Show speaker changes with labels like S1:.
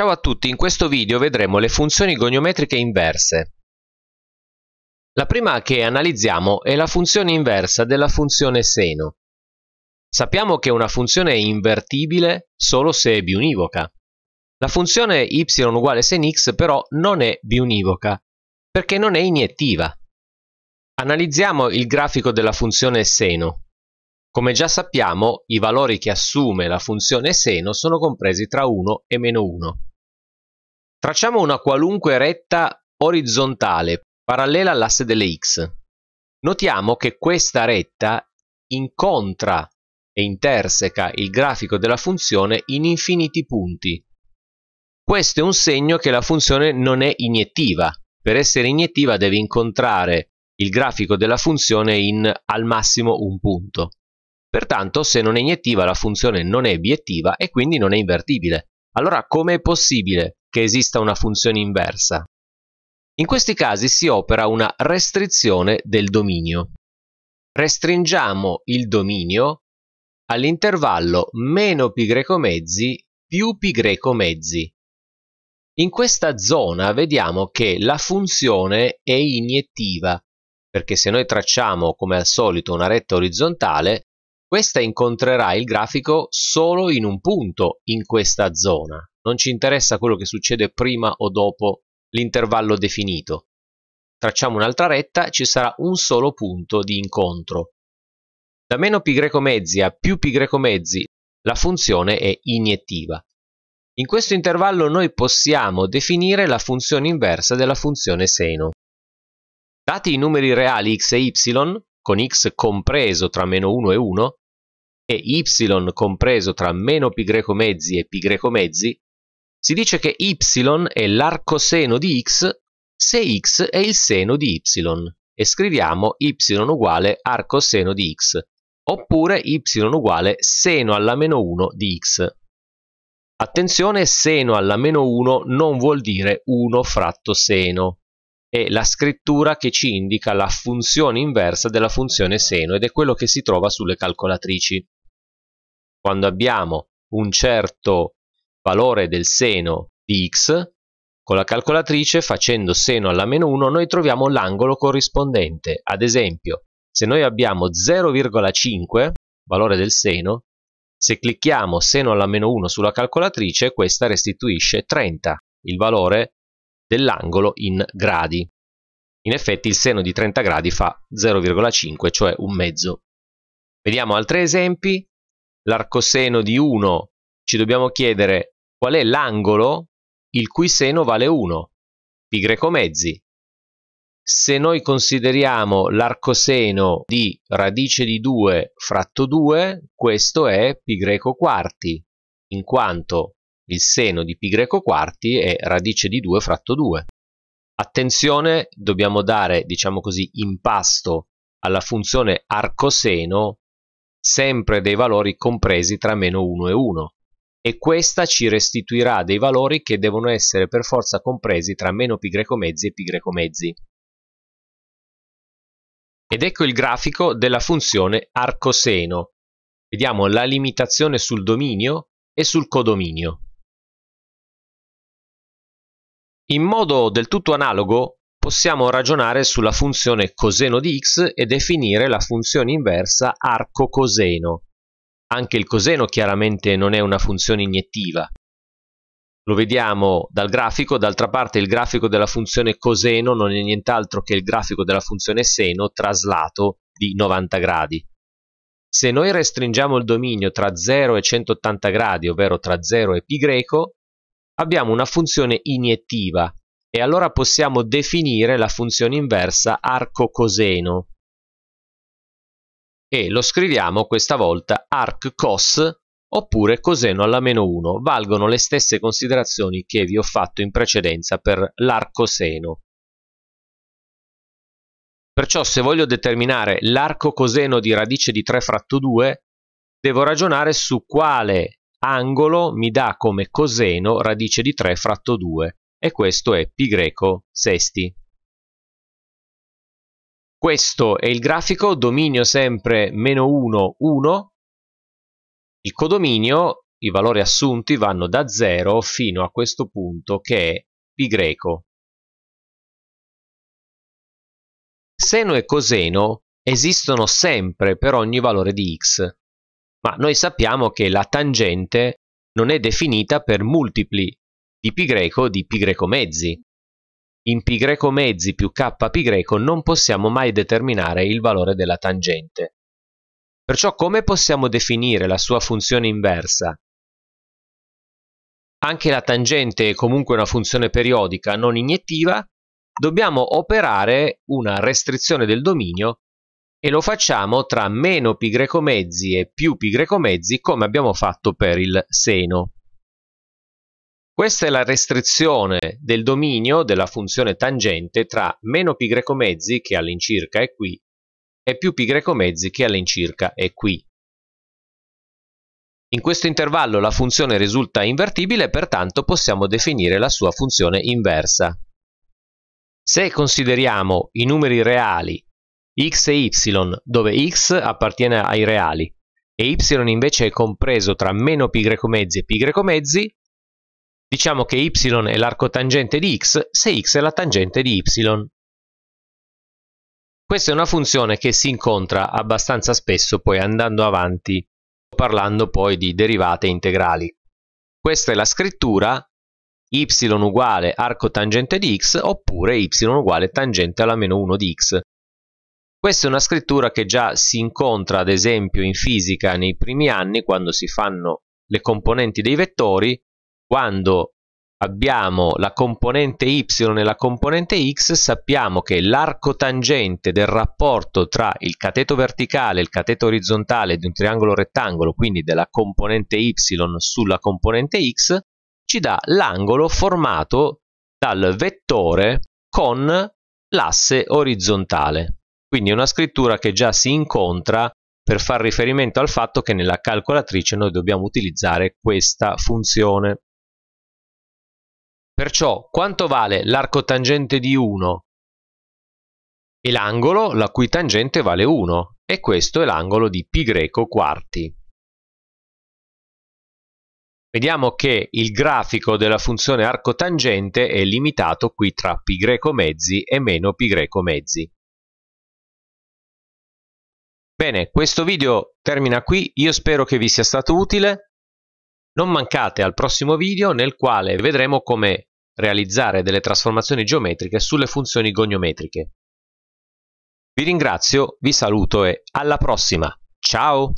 S1: Ciao a tutti, in questo video vedremo le funzioni goniometriche inverse. La prima che analizziamo è la funzione inversa della funzione seno. Sappiamo che una funzione è invertibile solo se è biunivoca. La funzione y uguale sen x però non è biunivoca, perché non è iniettiva. Analizziamo il grafico della funzione seno. Come già sappiamo, i valori che assume la funzione seno sono compresi tra 1 e meno 1. Tracciamo una qualunque retta orizzontale parallela all'asse delle x. Notiamo che questa retta incontra e interseca il grafico della funzione in infiniti punti. Questo è un segno che la funzione non è iniettiva. Per essere iniettiva deve incontrare il grafico della funzione in al massimo un punto. Pertanto se non è iniettiva la funzione non è obiettiva e quindi non è invertibile. Allora come è possibile che esista una funzione inversa. In questi casi si opera una restrizione del dominio. Restringiamo il dominio all'intervallo meno pi greco mezzi più pi greco mezzi. In questa zona vediamo che la funzione è iniettiva, perché se noi tracciamo come al solito una retta orizzontale, questa incontrerà il grafico solo in un punto in questa zona. Non ci interessa quello che succede prima o dopo l'intervallo definito. Tracciamo un'altra retta, ci sarà un solo punto di incontro. Da meno pi greco mezzi a più pi greco mezzi la funzione è iniettiva. In questo intervallo noi possiamo definire la funzione inversa della funzione seno. Dati i numeri reali x e y, con x compreso tra meno 1 e 1, e y compreso tra meno pi greco mezzi e pi greco mezzi, si dice che y è l'arcoseno di x se x è il seno di y e scriviamo y uguale arcoseno di x oppure y uguale seno alla meno 1 di x. Attenzione, seno alla meno 1 non vuol dire 1 fratto seno, è la scrittura che ci indica la funzione inversa della funzione seno ed è quello che si trova sulle calcolatrici. Quando abbiamo un certo valore del seno di x, con la calcolatrice facendo seno alla meno 1 noi troviamo l'angolo corrispondente. Ad esempio, se noi abbiamo 0,5, valore del seno, se clicchiamo seno alla meno 1 sulla calcolatrice, questa restituisce 30, il valore dell'angolo in gradi. In effetti il seno di 30 gradi fa 0,5, cioè un mezzo. Vediamo altri esempi. L'arcoseno di 1 ci dobbiamo chiedere qual è l'angolo il cui seno vale 1, pi greco mezzi. Se noi consideriamo l'arcoseno di radice di 2 fratto 2, questo è pi greco quarti, in quanto il seno di pi greco quarti è radice di 2 fratto 2. Attenzione, dobbiamo dare, diciamo così, impasto alla funzione arcoseno sempre dei valori compresi tra meno 1 e 1 e questa ci restituirà dei valori che devono essere per forza compresi tra meno π mezzi e π mezzi. Ed ecco il grafico della funzione arcoseno. Vediamo la limitazione sul dominio e sul codominio. In modo del tutto analogo possiamo ragionare sulla funzione coseno di x e definire la funzione inversa arco coseno. Anche il coseno chiaramente non è una funzione iniettiva. Lo vediamo dal grafico, d'altra parte il grafico della funzione coseno non è nient'altro che il grafico della funzione seno traslato di 90 gradi. Se noi restringiamo il dominio tra 0 e 180 gradi, ovvero tra 0 e π, abbiamo una funzione iniettiva e allora possiamo definire la funzione inversa arco coseno, e lo scriviamo questa volta arc cos oppure coseno alla meno 1 valgono le stesse considerazioni che vi ho fatto in precedenza per l'arco seno. Perciò se voglio determinare l'arco coseno di radice di 3 fratto 2 devo ragionare su quale angolo mi dà come coseno radice di 3 fratto 2 e questo è pi greco sesti. Questo è il grafico, dominio sempre meno 1, 1. Il codominio, i valori assunti vanno da 0 fino a questo punto che è pi Seno e coseno esistono sempre per ogni valore di x, ma noi sappiamo che la tangente non è definita per multipli di pi greco di pi greco mezzi in π mezzi più kπ non possiamo mai determinare il valore della tangente. Perciò come possiamo definire la sua funzione inversa? Anche la tangente è comunque una funzione periodica non iniettiva, dobbiamo operare una restrizione del dominio e lo facciamo tra meno π mezzi e più π mezzi come abbiamo fatto per il seno. Questa è la restrizione del dominio della funzione tangente tra meno pi greco mezzi, che all'incirca è qui, e più pi greco mezzi, che all'incirca è qui. In questo intervallo la funzione risulta invertibile e pertanto possiamo definire la sua funzione inversa. Se consideriamo i numeri reali x e y, dove x appartiene ai reali e y invece è compreso tra meno pi greco mezzi e pi greco mezzi, Diciamo che y è l'arco tangente di x se x è la tangente di y. Questa è una funzione che si incontra abbastanza spesso poi andando avanti, parlando poi di derivate integrali. Questa è la scrittura y uguale arco tangente di x oppure y uguale tangente alla meno 1 di x. Questa è una scrittura che già si incontra ad esempio in fisica nei primi anni quando si fanno le componenti dei vettori quando abbiamo la componente y e la componente x, sappiamo che l'arco tangente del rapporto tra il cateto verticale e il cateto orizzontale di un triangolo rettangolo, quindi della componente y sulla componente x, ci dà l'angolo formato dal vettore con l'asse orizzontale. Quindi una scrittura che già si incontra per far riferimento al fatto che nella calcolatrice noi dobbiamo utilizzare questa funzione. Perciò quanto vale l'arco tangente di 1? E l'angolo la cui tangente vale 1 e questo è l'angolo di π quarti. Vediamo che il grafico della funzione arco tangente è limitato qui tra π mezzi e meno π mezzi. Bene, questo video termina qui, io spero che vi sia stato utile. Non mancate al prossimo video nel quale vedremo come realizzare delle trasformazioni geometriche sulle funzioni goniometriche. Vi ringrazio, vi saluto e alla prossima! Ciao!